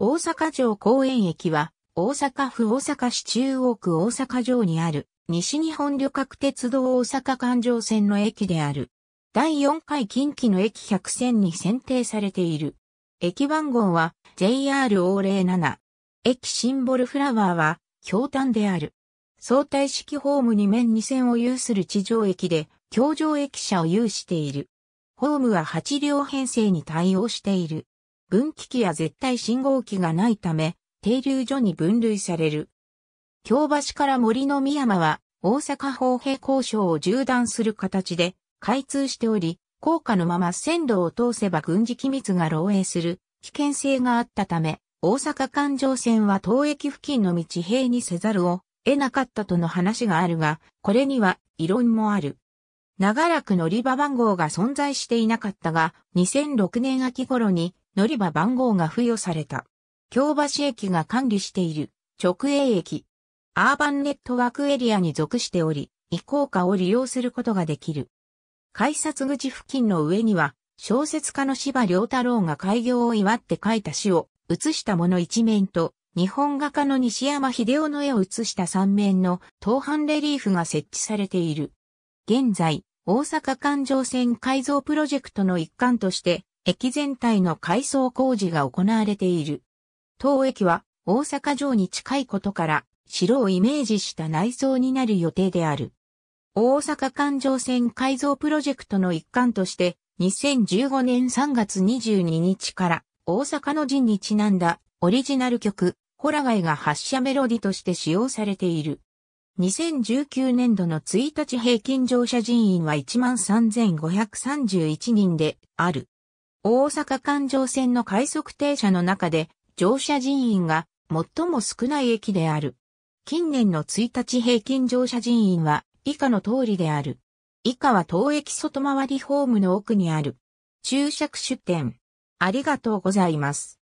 大阪城公園駅は、大阪府大阪市中央区大阪城にある、西日本旅客鉄道大阪環状線の駅である。第4回近畿の駅100線に選定されている。駅番号は JR007。駅シンボルフラワーは、氷炭である。相対式ホーム2面2線を有する地上駅で、橋上駅舎を有している。ホームは8両編成に対応している。分岐器や絶対信号機がないため、停留所に分類される。京橋から森の宮山は、大阪方平交渉を縦断する形で開通しており、高架のまま線路を通せば軍事機密が漏洩する危険性があったため、大阪環状線は当駅付近の道平にせざるを得なかったとの話があるが、これには異論もある。長らく乗り場番号が存在していなかったが、2006年秋頃に乗り場番号が付与された。京橋駅が管理している直営駅。アーバンネットワークエリアに属しており、移行下を利用することができる。改札口付近の上には、小説家の芝良太郎が開業を祝って書いた詩を写したもの一面と、日本画家の西山秀夫の絵を写した三面の東版レリーフが設置されている。現在、大阪環状線改造プロジェクトの一環として、駅全体の改装工事が行われている。当駅は大阪城に近いことから城をイメージした内装になる予定である。大阪環状線改造プロジェクトの一環として2015年3月22日から大阪の陣にちなんだオリジナル曲ホラガイが発車メロディとして使用されている。2019年度の1日平均乗車人員は13,531人である。大阪環状線の快速停車の中で乗車人員が最も少ない駅である。近年の1日平均乗車人員は以下の通りである。以下は当駅外回りホームの奥にある。注釈出店。ありがとうございます。